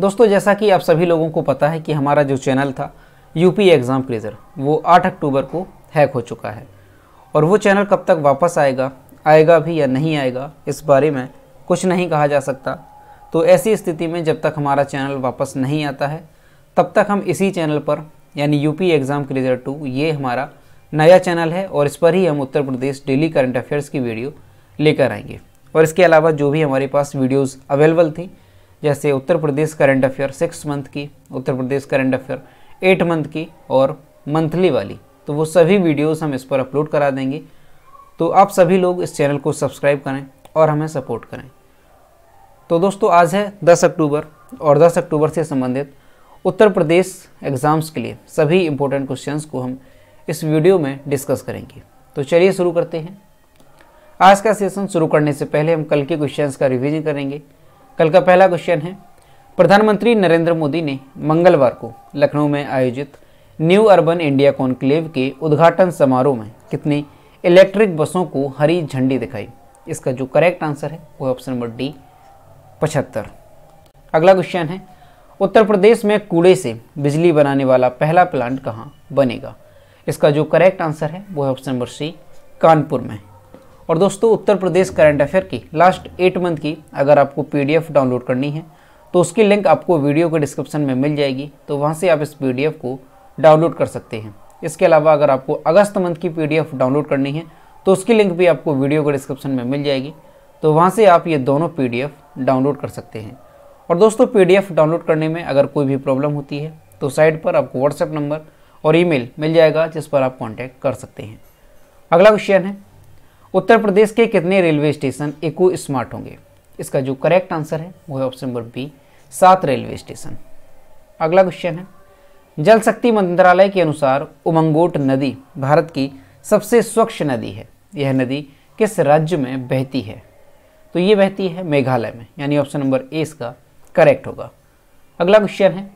दोस्तों जैसा कि आप सभी लोगों को पता है कि हमारा जो चैनल था यूपी एग्ज़ाम क्रेज़र वो 8 अक्टूबर को हैक हो चुका है और वो चैनल कब तक वापस आएगा आएगा भी या नहीं आएगा इस बारे में कुछ नहीं कहा जा सकता तो ऐसी स्थिति में जब तक हमारा चैनल वापस नहीं आता है तब तक हम इसी चैनल पर यानी यूपी एग्ज़ाम क्रेज़र टू ये हमारा नया चैनल है और इस पर ही हम Uttar Pradesh daily current affairs की वीडियो लेकर आएंगे और इसके अलावा जो भी हमारे पास वीडियोज़ अवेलेबल थी जैसे Uttar Pradesh current affair six month की Uttar Pradesh current affair eight month की और मंथली वाली तो वो सभी वीडियोस हम इस पर अपलोड करा देंगे तो आप सभी लोग इस चैनल को सब्सक्राइब करें और हमें सपोर्ट करें तो दोस्तों आज है दस अक्टूबर और दस अक्टूबर से संबंधित उत्तर प्रदेश एग्ज़ाम्स के लिए सभी इम्पोर्टेंट क्वेश्चंस को हम इस वीडियो में डिस्कस करेंगे तो चलिए शुरू करते हैं आज का सेशन शुरू करने से पहले हम कल के क्वेश्चंस का रिवीजन करेंगे कल का पहला क्वेश्चन है प्रधानमंत्री नरेंद्र मोदी ने मंगलवार को लखनऊ में आयोजित न्यू अर्बन इंडिया कॉन्क्लेव के उद्घाटन समारोह में कितनी इलेक्ट्रिक बसों को हरी झंडी दिखाई इसका जो करेक्ट आंसर है वो ऑप्शन नंबर डी पचहत्तर अगला क्वेश्चन है उत्तर प्रदेश में कूड़े से बिजली बनाने वाला पहला प्लांट कहाँ बनेगा इसका जो करेक्ट आंसर है वो है ऑप्शन नंबर सी कानपुर में और दोस्तों उत्तर प्रदेश करंट अफेयर की लास्ट एट मंथ की अगर आपको पीडीएफ डाउनलोड करनी है तो उसकी लिंक आपको वीडियो के डिस्क्रिप्शन में मिल जाएगी तो वहाँ से आप इस पी को डाउनलोड कर सकते हैं इसके अलावा अगर आपको अगस्त मंथ की पी डाउनलोड करनी है तो उसकी लिंक भी आपको वीडियो के डिस्क्रिप्शन में मिल जाएगी तो वहाँ से आप ये दोनों पी डाउनलोड कर सकते हैं और दोस्तों पीडीएफ डाउनलोड करने में अगर कोई भी प्रॉब्लम होती है तो साइट पर आपको व्हाट्सएप नंबर और ईमेल मिल जाएगा जिस पर आप कॉन्टैक्ट कर सकते हैं अगला क्वेश्चन है उत्तर प्रदेश के कितने रेलवे स्टेशन इको स्मार्ट होंगे इसका जो करेक्ट आंसर है वो है ऑप्शन नंबर बी सात रेलवे स्टेशन अगला क्वेश्चन है जल शक्ति मंत्रालय के अनुसार उमंगोट नदी भारत की सबसे स्वच्छ नदी है यह नदी किस राज्य में बहती है तो ये बहती है मेघालय में यानी ऑप्शन नंबर ए इसका करेक्ट होगा अगला क्वेश्चन है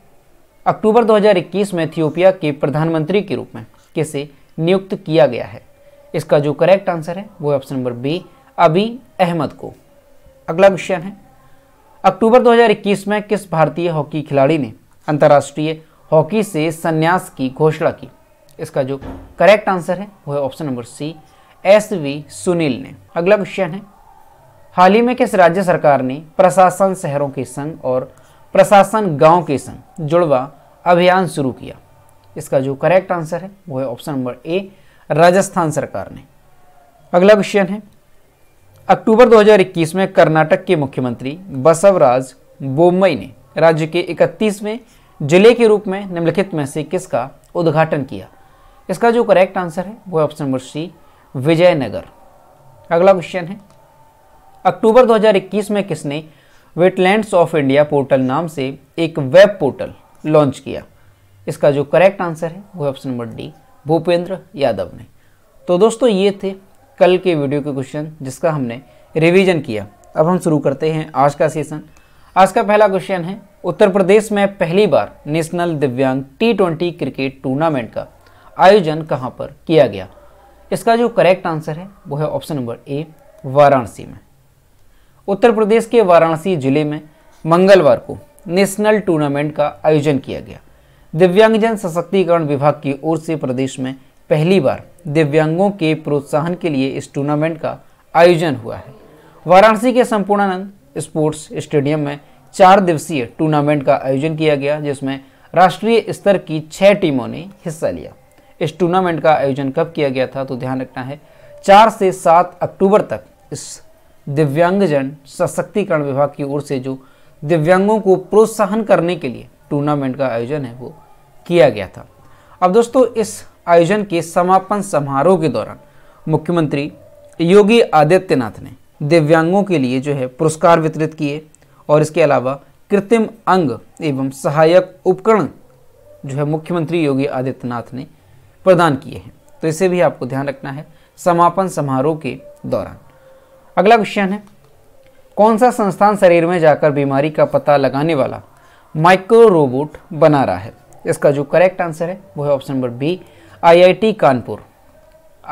अक्टूबर 2021 में इथियोपिया के प्रधानमंत्री के रूप में किसे नियुक्त किया गया है इसका जो करेक्ट आंसर है वो ऑप्शन नंबर बी अभी अहमद को अगला क्वेश्चन है अक्टूबर 2021 में किस भारतीय हॉकी खिलाड़ी ने अंतर्राष्ट्रीय हॉकी से संन्यास की घोषणा की इसका जो करेक्ट आंसर है वो है option number C S V Sunil ने अगला क्वेश्चन है हाल ही में किस राज्य सरकार ने प्रशासन शहरों के संग और प्रशासन गांव के संग जुड़वा अभियान शुरू किया इसका जो करेक्ट आंसर है वो है ऑप्शन नंबर ए राजस्थान सरकार ने अगला क्वेश्चन है अक्टूबर 2021 में कर्नाटक के मुख्यमंत्री बसवराज बोमई ने राज्य के 31वें जिले के रूप में निम्नलिखित में से किसका उद्घाटन किया इसका जो करेक्ट आंसर है वो ऑप्शन नंबर सी विजयनगर अगला क्वेश्चन है अक्टूबर 2021 में किसने वेटलैंड्स ऑफ इंडिया पोर्टल नाम से एक वेब पोर्टल लॉन्च किया इसका जो करेक्ट आंसर है वो option number D Bhupendra Yadav ने तो दोस्तों ये थे कल के वीडियो के क्वेश्चन जिसका हमने रिवीजन किया अब हम शुरू करते हैं आज का सेशन आज का पहला क्वेश्चन है उत्तर प्रदेश में पहली बार नेशनल दिव्यांग टी ट्वेंटी क्रिकेट टूर्नामेंट का आयोजन कहाँ पर किया गया इसका जो करेक्ट आंसर है वो है ऑप्शन नंबर ए वाराणसी में उत्तर प्रदेश के वाराणसी जिले में मंगलवार को नेशनल टूर्नामेंट का आयोजन किया गया दिव्यांगजन सशक्तिकरण विभाग की ओर से प्रदेश में पहली बार दिव्यांगों के प्रोत्साहन के लिए इस टूर्नामेंट का आयोजन हुआ है वाराणसी के संपूर्णानंद स्पोर्ट्स स्टेडियम में चार दिवसीय टूर्नामेंट का आयोजन किया गया जिसमें राष्ट्रीय स्तर की छह टीमों ने हिस्सा लिया इस टूर्नामेंट का आयोजन कब किया गया था तो ध्यान रखना है चार से सात अक्टूबर तक इस दिव्यांगजन सशक्तिकरण विभाग की ओर से जो दिव्यांगों को प्रोत्साहन करने के लिए टूर्नामेंट का आयोजन है वो किया गया था अब दोस्तों इस आयोजन के समापन समारोह के दौरान मुख्यमंत्री योगी आदित्यनाथ ने दिव्यांगों के लिए जो है पुरस्कार वितरित किए और इसके अलावा कृत्रिम अंग एवं सहायक उपकरण जो है मुख्यमंत्री योगी आदित्यनाथ ने प्रदान किए हैं तो इसे भी आपको ध्यान रखना है समापन समारोह के दौरान अगला क्वेश्चन है कौन सा संस्थान शरीर में जाकर बीमारी का पता लगाने वाला माइक्रो रोबोट बना रहा है इसका जो करेक्ट आंसर है वो है option number B IIT Kanpur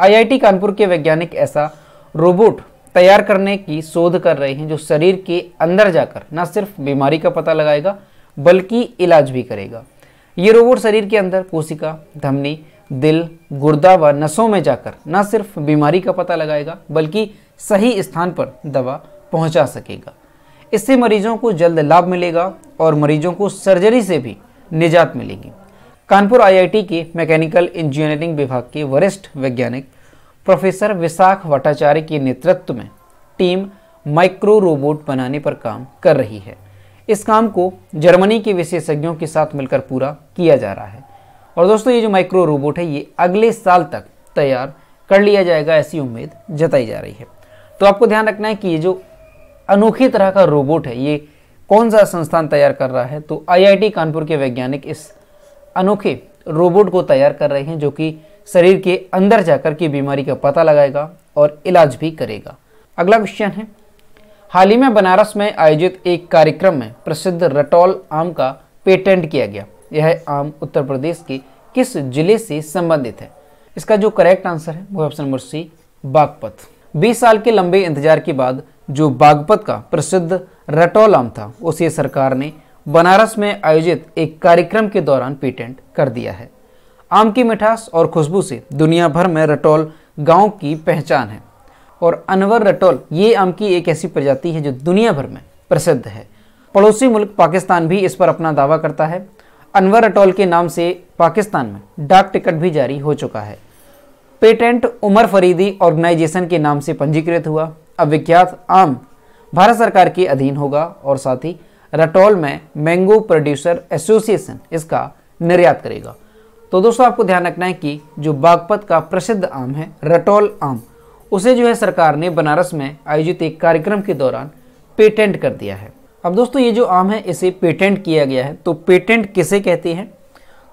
IIT Kanpur के वैज्ञानिक ऐसा रोबोट तैयार करने की शोध कर रहे हैं जो शरीर के अंदर जाकर न सिर्फ बीमारी का पता लगाएगा बल्कि इलाज भी करेगा ये रोबोट शरीर के अंदर कोशिका धमनी दिल गुर्दा व नसों में जाकर न सिर्फ बीमारी का पता लगाएगा बल्कि सही स्थान पर दवा पहुंचा सकेगा इससे मरीजों को जल्द लाभ मिलेगा और मरीजों को सर्जरी से भी निजात मिलेगी कानपुर आईआईटी के मैकेनिकल इंजीनियरिंग विभाग के वरिष्ठ वैज्ञानिक प्रोफेसर विशाख भट्टाचार्य के नेतृत्व में टीम माइक्रो रोबोट बनाने पर काम कर रही है इस काम को जर्मनी के विशेषज्ञों के साथ मिलकर पूरा किया जा रहा है और दोस्तों ये जो माइक्रो रोबोट है ये अगले साल तक तैयार कर लिया जाएगा ऐसी उम्मीद जताई जा रही है तो आपको ध्यान रखना है कि ये जो अनोखी तरह का रोबोट है ये कौन सा संस्थान तैयार कर रहा है तो आईआईटी कानपुर के वैज्ञानिक इस अनोखे रोबोट को तैयार कर रहे हैं जो कि शरीर के अंदर जाकर के बीमारी का पता लगाएगा और इलाज भी करेगा अगला क्वेश्चन है हाल ही में बनारस में आयोजित एक कार्यक्रम में प्रसिद्ध रटौल आम का पेटेंट किया गया यह आम उत्तर प्रदेश के किस जिले से संबंधित है इसका जो करेक्ट आंसर है वो ऑप्शन नंबर सी बागपत 20 साल के लंबे इंतजार के बाद जो बागपत का प्रसिद्ध आम था उसे सरकार ने बनारस में आयोजित एक कार्यक्रम के दौरान पेटेंट कर दिया है आम की मिठास और खुशबू से दुनिया भर में रटोल गांव की पहचान है और अनवर रटोल ये आम की एक ऐसी प्रजाति है जो दुनिया भर में प्रसिद्ध है पड़ोसी मुल्क पाकिस्तान भी इस पर अपना दावा करता है अनवर रटोल के नाम से पाकिस्तान में डाक टिकट भी जारी हो चुका है पेटेंट उमर फरीदी ऑर्गेनाइजेशन के नाम से पंजीकृत हुआ अविख्यात आम भारत सरकार के अधीन होगा और साथ ही रटौल में मैंगो प्रोड्यूसर एसोसिएशन इसका निर्यात करेगा तो दोस्तों आपको ध्यान रखना है कि जो बागपत का प्रसिद्ध आम है रटौल आम उसे जो है सरकार ने बनारस में आयोजित एक कार्यक्रम के दौरान पेटेंट कर दिया है अब दोस्तों ये जो आम है इसे पेटेंट किया गया है तो पेटेंट किसे कहते हैं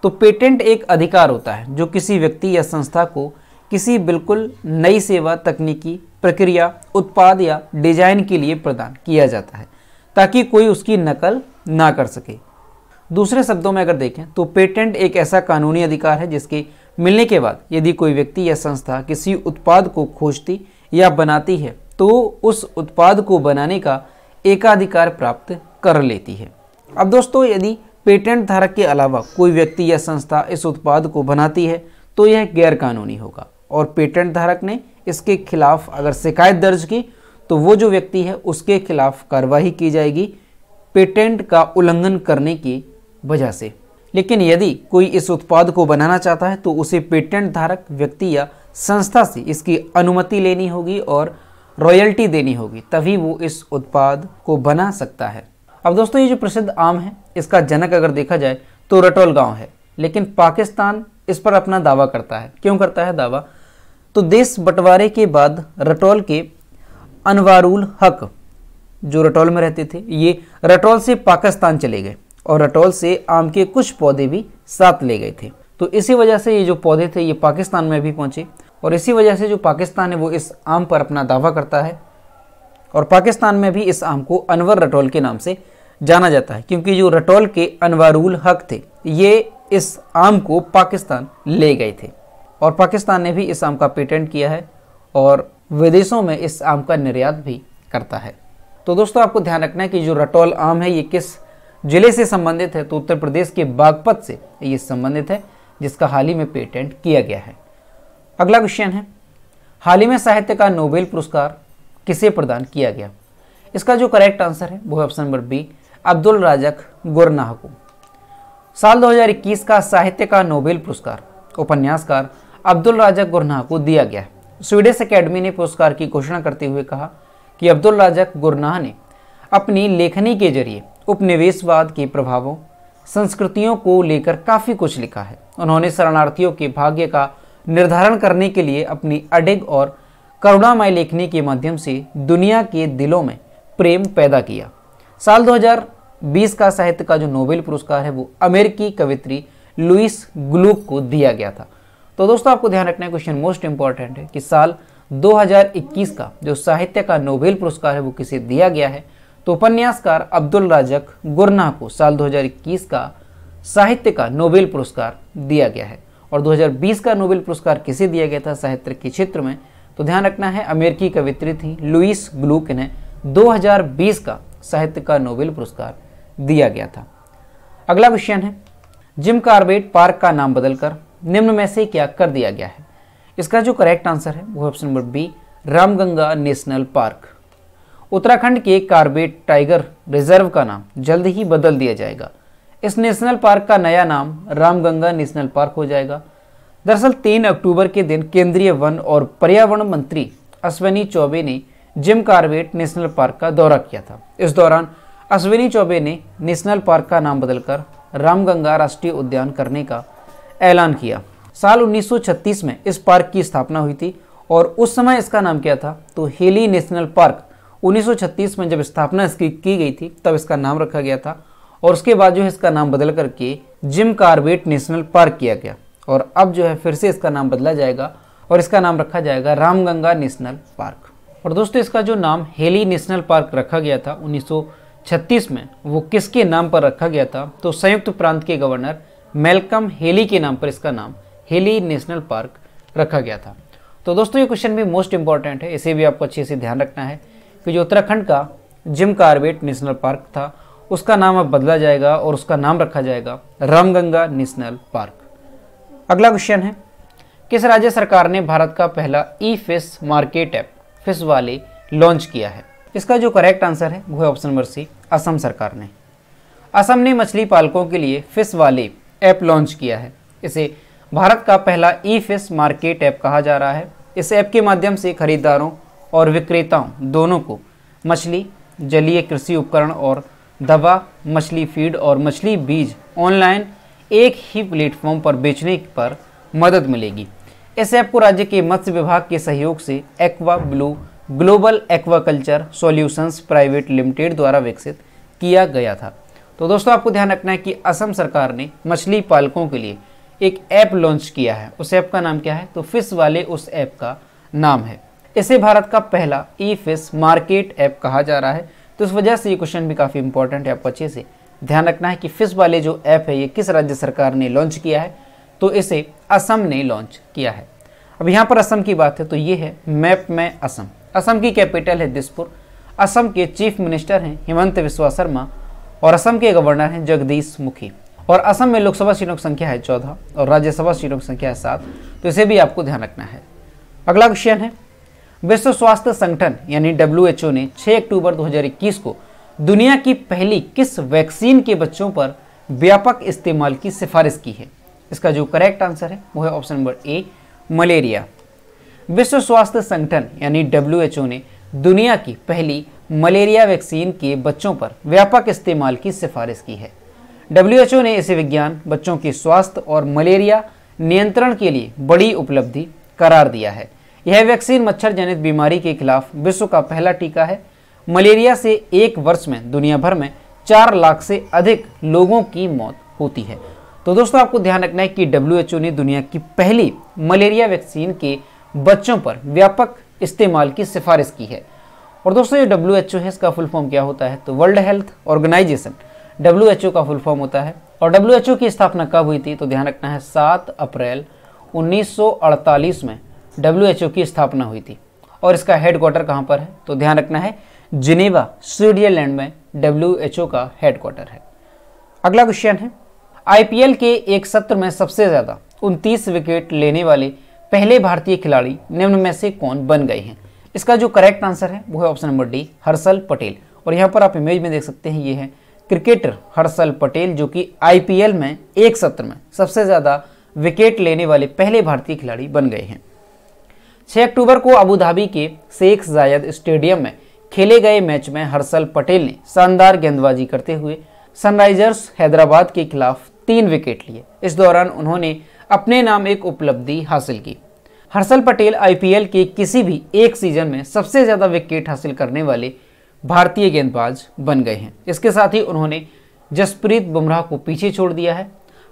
तो पेटेंट एक अधिकार होता है जो किसी व्यक्ति या संस्था को किसी बिल्कुल नई सेवा तकनीकी प्रक्रिया उत्पाद या डिजाइन के लिए प्रदान किया जाता है ताकि कोई उसकी नकल ना कर सके दूसरे शब्दों में अगर देखें तो पेटेंट एक ऐसा कानूनी अधिकार है जिसके मिलने के बाद यदि कोई व्यक्ति या संस्था किसी उत्पाद को खोजती या बनाती है तो उस उत्पाद को बनाने का एकाधिकार प्राप्त कर लेती है अब दोस्तों यदि पेटेंट धारक के अलावा कोई व्यक्ति या संस्था इस उत्पाद को बनाती है तो यह गैरकानूनी होगा और पेटेंट धारक ने इसके खिलाफ अगर शिकायत दर्ज की तो वो जो व्यक्ति है उसके खिलाफ कार्रवाई की जाएगी पेटेंट का उल्लंघन करने की वजह से लेकिन यदि कोई इस उत्पाद को बनाना चाहता है तो उसे पेटेंट धारक व्यक्ति या संस्था से इसकी अनुमति लेनी होगी और रॉयल्टी देनी होगी तभी वो इस उत्पाद को बना सकता है अब दोस्तों ये जो प्रसिद्ध आम है इसका जनक अगर देखा जाए तो रटोल गांव है लेकिन पाकिस्तान इस पर अपना दावा करता है क्यों करता है दावा तो देश बंटवारे के बाद रटौल के अनवारुल हक जो रटौल में रहते थे ये रटौल से पाकिस्तान चले गए और रटौल से आम के कुछ पौधे भी साथ ले गए थे तो इसी वजह से ये जो पौधे थे ये पाकिस्तान में भी पहुंचे और इसी वजह से जो पाकिस्तान है वो इस आम पर अपना दावा करता है और पाकिस्तान में भी इस आम को अनवर रटौल के नाम से जाना जाता है क्योंकि जो रटौल के अनवारुल हक थे ये इस आम को पाकिस्तान ले गए थे और पाकिस्तान ने भी इस आम का पेटेंट किया है और विदेशों में इस आम का निर्यात भी करता है तो दोस्तों आपको ध्यान रखना है कि जो रटौल आम है ये किस जिले से संबंधित है तो उत्तर प्रदेश के बागपत से ये संबंधित है जिसका हाल ही में पेटेंट किया गया है अगला क्वेश्चन है हाल ही में साहित्य का नोबेल पुरस्कार किसे प्रदान किया गया इसका जो करेक्ट आंसर है वो है ऑप्शन नंबर बी अब्दुल राजक गुरनाह को साल 2021 का साहित्य का नोबेल पुरस्कार उपन्यासकार अब्दुल राजा गुरना को दिया गया स्वीडिश अकेडमी ने पुरस्कार की घोषणा करते हुए कहा कि अब्दुल राजक गुरनाह ने अपनी लेखनी के जरिए उपनिवेशवाद के प्रभावों संस्कृतियों को लेकर काफ़ी कुछ लिखा है उन्होंने शरणार्थियों के भाग्य का निर्धारण करने के लिए अपनी अडिग और करुणामय लेखनी के माध्यम से दुनिया के दिलों में प्रेम पैदा किया साल 2020 का साहित्य का जो नोबेल पुरस्कार है वो अमेरिकी कवित्री लुइस ग्लूक को दिया गया था तो दोस्तों आपको ध्यान रखना है क्वेश्चन मोस्ट इंपॉर्टेंट है कि साल 2021 का जो साहित्य का नोबेल पुरस्कार है वो किसे दिया गया है तो उपन्यासकार अब्दुल राजक गुरना को साल 2021 का साहित्य का नोबेल पुरस्कार दिया गया है और 2020 का नोबेल पुरस्कार किसे दिया गया था साहित्य के क्षेत्र में तो ध्यान रखना है अमेरिकी कवित्री थी लुइस ग्लूक ने दो का साहित्य का नोबेल पुरस्कार दिया गया था अगला क्वेश्चन है जिम कार्बेट पार्क का नाम बदलकर निम्न में से क्या कर दिया गया है इसका जो करेक्ट आंसर है वो option number B Ramganga national park Uttarakhand के कार्बेट टाइगर रिजर्व का नाम जल्द ही बदल दिया जाएगा इस नेशनल पार्क का नया नाम रामगंगा नेशनल पार्क हो जाएगा दरअसल तीन अक्टूबर के दिन केंद्रीय वन और पर्यावरण मंत्री अश्विनी चौबे ने जिम कार्बेट नेशनल पार्क का दौरा किया था इस दौरान अश्विनी चौबे ने नेशनल पार्क का नाम बदलकर रामगंगा राष्ट्रीय उद्यान करने का ऐलान किया साल 1936 में इस पार्क की स्थापना हुई थी और उस समय इसका नाम क्या था तो हेली नेशनल पार्क 1936 में जब स्थापना इसकी की गई थी तब इसका नाम रखा गया था और उसके बाद जो है इसका नाम बदल करके जिम कार्बेट नेशनल पार्क किया गया और अब जो है फिर से इसका नाम बदला जाएगा और इसका नाम रखा जाएगा रामगंगा नेशनल पार्क और दोस्तों इसका जो नाम हेली नेशनल पार्क रखा गया था 1936 में वो किसके नाम पर रखा गया था तो संयुक्त प्रांत के गवर्नर मेलकम हेली के नाम पर इसका नाम हेली नेशनल पार्क रखा गया था तो दोस्तों ये क्वेश्चन भी मोस्ट इंपॉर्टेंट है इसे भी आपको अच्छे से ध्यान रखना है कि जो उत्तराखंड का जिम कार्बेट नेशनल पार्क था उसका नाम अब बदला जाएगा और उसका नाम रखा जाएगा रामगंगा नेशनल पार्क अगला क्वेश्चन है किस राज्य सरकार ने भारत का पहला e fish market app fish वाले लॉन्च किया है इसका जो करेक्ट आंसर है वो है ऑप्शन नंबर सी असम सरकार ने असम ने मछली पालकों के लिए फिश वाले ऐप लॉन्च किया है इसे भारत का पहला ई फेस मार्केट ऐप कहा जा रहा है इस ऐप के माध्यम से खरीदारों और विक्रेताओं दोनों को मछली जलीय कृषि उपकरण और दवा मछली फीड और मछली बीज ऑनलाइन एक ही प्लेटफॉर्म पर बेचने पर मदद मिलेगी इस ऐप को राज्य के मत्स्य विभाग के सहयोग से aqua blue global aquaculture solutions private limited द्वारा विकसित किया गया था तो दोस्तों आपको ध्यान रखना है कि असम सरकार ने मछली पालकों के लिए एक ऐप लॉन्च किया है उस ऐप का नाम क्या है तो फिश वाले उस ऐप का नाम है इसे भारत का पहला ई फिश मार्केट ऐप कहा जा रहा है तो इस वजह से ये क्वेश्चन भी काफ़ी इंपॉर्टेंट है आपको अच्छे से ध्यान रखना है कि फिश वाले जो ऐप है ये किस राज्य सरकार ने लॉन्च किया है तो इसे असम ने लॉन्च किया है अब यहाँ पर असम की बात है तो ये है मैप में असम असम की कैपिटल है दिसपुर असम के चीफ मिनिस्टर हैं हिमंत बिस्वा शर्मा और असम के गवर्नर हैं जगदीश मुखी और असम में लोकसभा सीटों की संख्या है चौदह और राज्यसभा सीटों की संख्या है सात तो इसे भी आपको ध्यान रखना है अगला क्वेश्चन है विश्व स्वास्थ्य संगठन यानी डब्ल्यू ने 6 अक्टूबर दो को दुनिया की पहली किस वैक्सीन के बच्चों पर व्यापक इस्तेमाल की सिफारिश की है इसका जो करेक्ट आंसर है वो है ऑप्शन नंबर ए मलेरिया विश्व स्वास्थ्य संगठन यानी डब्ल्यू ने दुनिया की पहली मलेरिया वैक्सीन के बच्चों पर व्यापक इस्तेमाल की सिफारिश की है डब्ल्यूएचओ ने इसे विज्ञान बच्चों के स्वास्थ्य और मलेरिया नियंत्रण के लिए बड़ी उपलब्धि करार दिया है यह वैक्सीन मच्छर जनित बीमारी के खिलाफ विश्व का पहला टीका है मलेरिया से एक वर्ष में दुनिया भर में चार लाख से अधिक लोगों की मौत होती है तो दोस्तों आपको ध्यान रखना है कि डब्ल्यू ने दुनिया की पहली मलेरिया वैक्सीन के बच्चों पर व्यापक इस्तेमाल की सिफारिश की है और दोस्तों ये डब्ल्यू एच ओ है इसका फुल फॉर्म क्या होता है तो World Health Organization W H O का फुल फॉर्म होता है और डब्ल्यू एच ओ की स्थापना कब हुई थी तो ध्यान रखना है सात अप्रैल 1948 में डब्ल्यू एच ओ की स्थापना हुई थी और इसका हेडक्वार्टर कहाँ पर है तो ध्यान रखना है जिनेवा स्विट्जरलैंड में डब्ल्यू एच ओ का हेडक्वार्टर है अगला क्वेश्चन है आई पी एल के एक सत्र में सबसे ज़्यादा उनतीस विकेट लेने वाले पहले भारतीय खिलाड़ी निम्न में से कौन बन गए हैं इसका जो करेक्ट आंसर है वो है option number D Harshal Patel और यहाँ पर आप इमेज में देख सकते हैं ये है क्रिकेटर हर्षल पटेल जो कि आईपीएल में एक सत्र में सबसे ज़्यादा विकेट लेने वाले पहले भारतीय खिलाड़ी बन गए हैं 6 अक्टूबर को धाबी के शेख जायद स्टेडियम में खेले गए मैच में हर्षल पटेल ने शानदार गेंदबाजी करते हुए सनराइजर्स हैदराबाद के खिलाफ तीन विकेट लिए इस दौरान उन्होंने अपने नाम एक उपलब्धि हासिल की हर्षल पटेल आईपीएल के किसी भी एक सीजन में सबसे ज़्यादा विकेट हासिल करने वाले भारतीय गेंदबाज बन गए हैं इसके साथ ही उन्होंने जसप्रीत बुमराह को पीछे छोड़ दिया है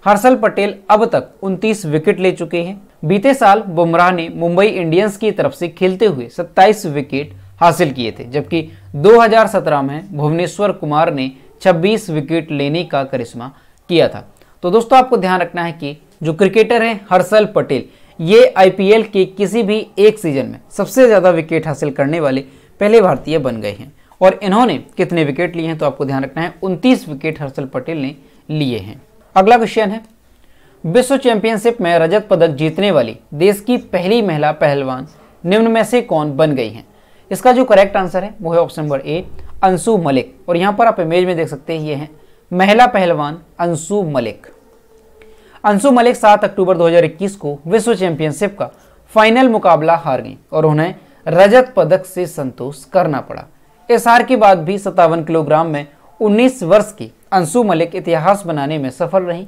हर्षल पटेल अब तक 29 विकेट ले चुके हैं बीते साल बुमराह ने मुंबई इंडियंस की तरफ से खेलते हुए 27 विकेट हासिल किए थे जबकि 2017 में भुवनेश्वर कुमार ने 26 विकेट लेने का करिश्मा किया था तो दोस्तों आपको ध्यान रखना है कि जो क्रिकेटर हैं हर्षल पटेल ये आईपीएल के किसी भी एक सीजन में सबसे ज़्यादा विकेट हासिल करने वाले पहले भारतीय बन गए हैं और इन्होंने कितने विकेट लिए हैं तो आपको ध्यान रखना है उनतीस विकेट हर्षल पटेल ने लिए हैं अगला क्वेश्चन है विश्व चैंपियनशिप में रजत पदक जीतने वाली देश की पहली महिला पहलवान निम्न में से कौन बन गई हैं इसका जो करेक्ट आंसर है वो है option number A Anshu Malik और यहाँ पर आप इमेज में देख सकते हैं ये हैं महिला पहलवान अंशु मलिक अंशु मलिक 7 अक्टूबर 2021 को विश्व चैंपियनशिप का फाइनल मुकाबला हार गई और उन्हें रजत पदक से संतोष करना पड़ा इस हार के बाद भी सत्तावन किलोग्राम में 19 वर्ष की अंशु मलिक इतिहास बनाने में सफल रही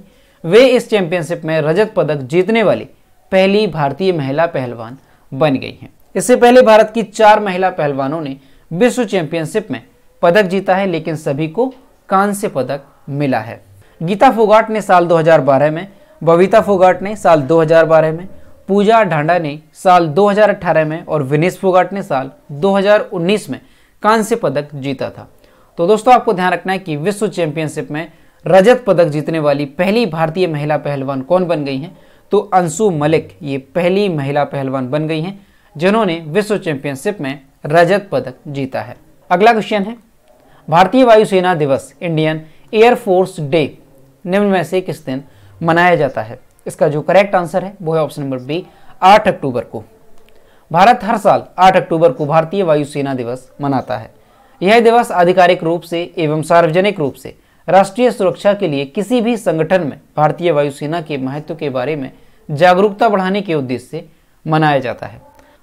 वे इस चैंपियनशिप में रजत पदक जीतने वाली पहली भारतीय महिला पहलवान बन गई हैं इससे पहले भारत की चार महिला पहलवानों ने विश्व चैंपियनशिप में पदक जीता है लेकिन सभी को कांस्य पदक मिला है गीता फोगाट ने साल 2012 में बबीता फोगाट ने साल 2012 में पूजा ढांडा ने साल 2018 में और विनेश फोगाट ने साल 2019 में कांस्य पदक जीता था तो दोस्तों आपको ध्यान रखना है कि विश्व चैंपियनशिप में रजत पदक जीतने वाली पहली भारतीय महिला पहलवान कौन बन गई हैं तो अंशु मलिक ये पहली महिला पहलवान बन गई हैं जिन्होंने विश्व चैंपियनशिप में रजत पदक जीता है अगला क्वेश्चन है भारतीय वायुसेना दिवस इंडियन एयरफोर्स डे निम्न में से किस दिन मनाया जाता है इसका जो करेक्ट आंसर है वो है ऑप्शन नंबर बी आठ अक्टूबर को भारत हर साल 8 अक्टूबर को भारतीय वायुसेना दिवस मनाता है यह दिवस आधिकारिक रूप से एवं सार्वजनिक रूप से राष्ट्रीय सुरक्षा के लिए किसी भी संगठन में भारतीय वायुसेना के महत्व के बारे में जागरूकता बढ़ाने के उद्देश्य से मनाया जाता है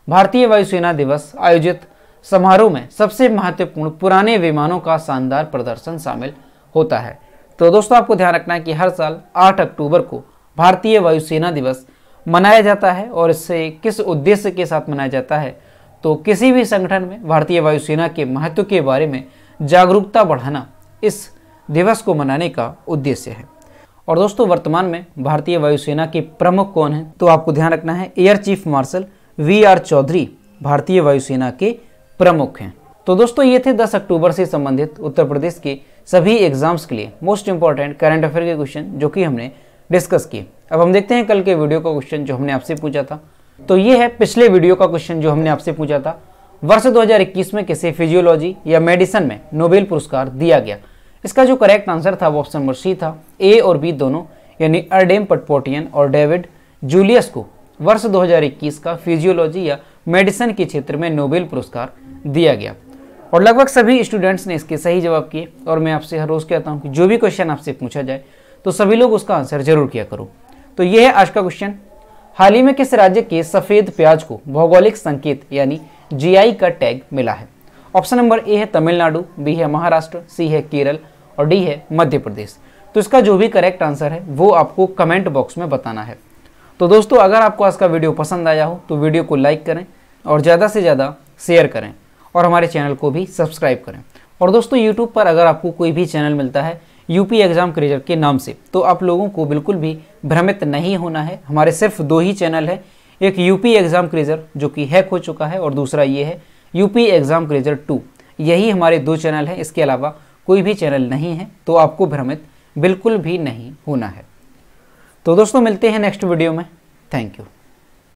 भारतीय वायुसेना दिवस आयोजित समारोह में सबसे महत्वपूर्ण पुराने विमानों का शानदार प्रदर्शन शामिल होता है तो दोस्तों आपको ध्यान रखना है कि हर साल 8 अक्टूबर को भारतीय वायुसेना दिवस मनाया जाता है और इससे किस उद्देश्य के साथ मनाया जाता है तो किसी भी संगठन में भारतीय वायुसेना के महत्व के बारे में जागरूकता बढ़ाना इस दिवस को मनाने का उद्देश्य है और दोस्तों वर्तमान में भारतीय वायुसेना के प्रमुख कौन हैं तो आपको ध्यान रखना है air chief marshal V R Chaudhary भारतीय वायुसेना के प्रमुख हैं तो दोस्तों ये थे 10 अक्टूबर से संबंधित उत्तर प्रदेश के सभी एग्जाम्स के लिए मोस्ट इंपॉर्टेंट करंट अफेयर के क्वेश्चन जो कि हमने डिस्कस किए अब हम देखते हैं कल के वीडियो का क्वेश्चन जो हमने आपसे पूछा था तो ये है पिछले वीडियो का क्वेश्चन जो हमने आपसे पूछा था वर्ष 2021 में किसे फिजियोलॉजी या मेडिसिन में नोबेल पुरस्कार दिया गया इसका जो करेक्ट आंसर था वो ऑप्शन नंबर सी था ए और बी दोनों यानी अर्डेम पटपोटियन और डेविड जूलियस को वर्ष 2021 का फिजियोलॉजी या मेडिसिन के क्षेत्र में नोबेल पुरस्कार दिया गया और लगभग सभी स्टूडेंट्स ने इसके सही जवाब किए और मैं आपसे हर रोज़ कहता हूँ कि जो भी क्वेश्चन आपसे पूछा जाए तो सभी लोग उसका आंसर जरूर किया करो तो ये है आज का क्वेश्चन हाल ही में किस राज्य के सफ़ेद प्याज को भौगोलिक संकेत यानी जी का टैग मिला है ऑप्शन नंबर ए है तमिलनाडु बी है महाराष्ट्र सी है केरल और डी है मध्य प्रदेश तो इसका जो भी करेक्ट आंसर है वो आपको कमेंट बॉक्स में बताना है तो दोस्तों अगर आपको आज का वीडियो पसंद आया हो तो वीडियो को लाइक करें और ज़्यादा से ज़्यादा शेयर करें और हमारे चैनल को भी सब्सक्राइब करें और दोस्तों यूट्यूब पर अगर आपको कोई भी चैनल मिलता है यूपी एग्ज़ाम क्रेजर के नाम से तो आप लोगों को बिल्कुल भी भ्रमित नहीं होना है हमारे सिर्फ दो ही चैनल हैं एक यूपी एग्ज़ाम क्रेजर जो कि हैक हो चुका है और दूसरा ये है यूपी एग्ज़ाम क्रेजर टू यही हमारे दो चैनल हैं इसके अलावा कोई भी चैनल नहीं है तो आपको भ्रमित बिल्कुल भी नहीं होना है तो दोस्तों मिलते हैं नेक्स्ट वीडियो में थैंक यू